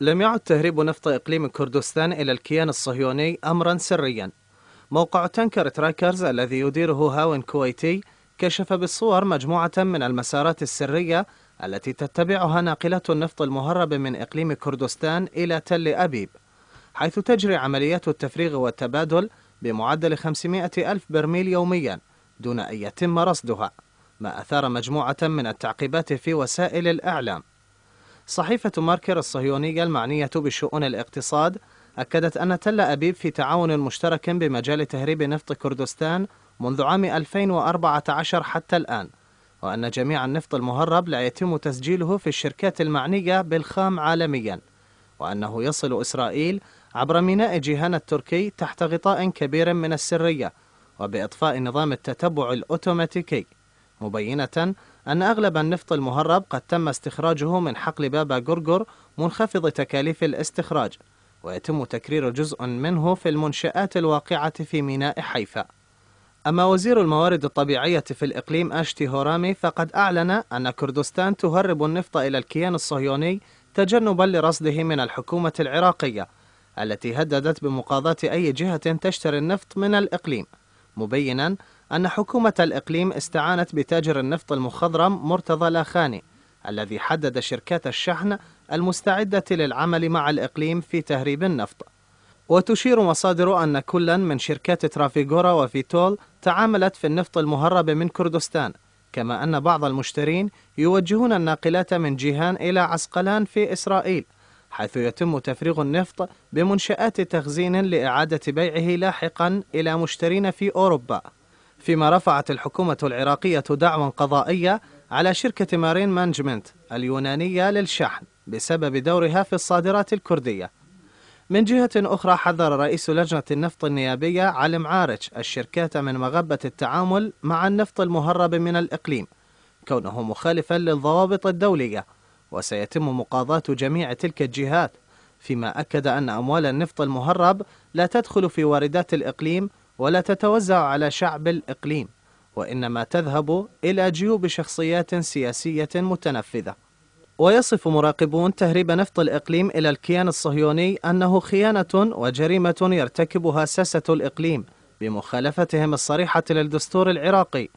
لم يعد تهريب نفط إقليم كردستان إلى الكيان الصهيوني أمرا سريا موقع تنكر تراكرز الذي يديره هاون كويتي كشف بالصور مجموعة من المسارات السرية التي تتبعها ناقلات النفط المهرب من إقليم كردستان إلى تل أبيب حيث تجري عمليات التفريغ والتبادل بمعدل 500 ألف برميل يوميا دون أن يتم رصدها ما أثار مجموعة من التعقيبات في وسائل الإعلام صحيفة ماركر الصهيونية المعنية بشؤون الاقتصاد أكدت أن تل أبيب في تعاون مشترك بمجال تهريب نفط كردستان منذ عام 2014 حتى الآن وأن جميع النفط المهرب لا يتم تسجيله في الشركات المعنية بالخام عالميا وأنه يصل إسرائيل عبر ميناء جيهان التركي تحت غطاء كبير من السرية وبإطفاء نظام التتبع الأوتوماتيكي مبينة أن أغلب النفط المهرب قد تم استخراجه من حقل بابا جرجر منخفض تكاليف الاستخراج ويتم تكرير جزء منه في المنشآت الواقعة في ميناء حيفا أما وزير الموارد الطبيعية في الإقليم أشتي هورامي فقد أعلن أن كردستان تهرب النفط إلى الكيان الصهيوني تجنبا لرصده من الحكومة العراقية التي هددت بمقاضاة أي جهة تشتري النفط من الإقليم مبينا أن حكومة الإقليم استعانت بتاجر النفط المخضرم مرتضى لاخاني الذي حدد شركات الشحن المستعدة للعمل مع الإقليم في تهريب النفط وتشير مصادر أن كلا من شركات ترافيغورا وفيتول تعاملت في النفط المهرب من كردستان كما أن بعض المشترين يوجهون الناقلات من جيهان إلى عسقلان في إسرائيل حيث يتم تفريغ النفط بمنشآت تخزين لإعادة بيعه لاحقا إلى مشترين في أوروبا فيما رفعت الحكومة العراقية دعوى قضائية على شركة مارين مانجمنت اليونانية للشحن بسبب دورها في الصادرات الكردية من جهة أخرى حذر رئيس لجنة النفط النيابية علم عارج الشركات من مغبة التعامل مع النفط المهرب من الإقليم كونه مخالفا للضوابط الدولية وسيتم مقاضاة جميع تلك الجهات فيما أكد أن أموال النفط المهرب لا تدخل في واردات الإقليم ولا تتوزع على شعب الإقليم وإنما تذهب إلى جيوب شخصيات سياسية متنفذة ويصف مراقبون تهريب نفط الإقليم إلى الكيان الصهيوني أنه خيانة وجريمة يرتكبها ساسة الإقليم بمخالفتهم الصريحة للدستور العراقي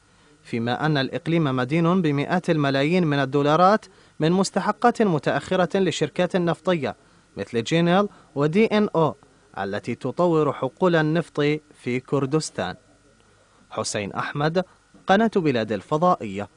فيما أن الإقليم مدين بمئات الملايين من الدولارات من مستحقات متأخرة لشركات نفطية مثل جينيل ودي إن أو التي تطور حقول النفط في كردستان حسين أحمد قناة بلاد الفضائية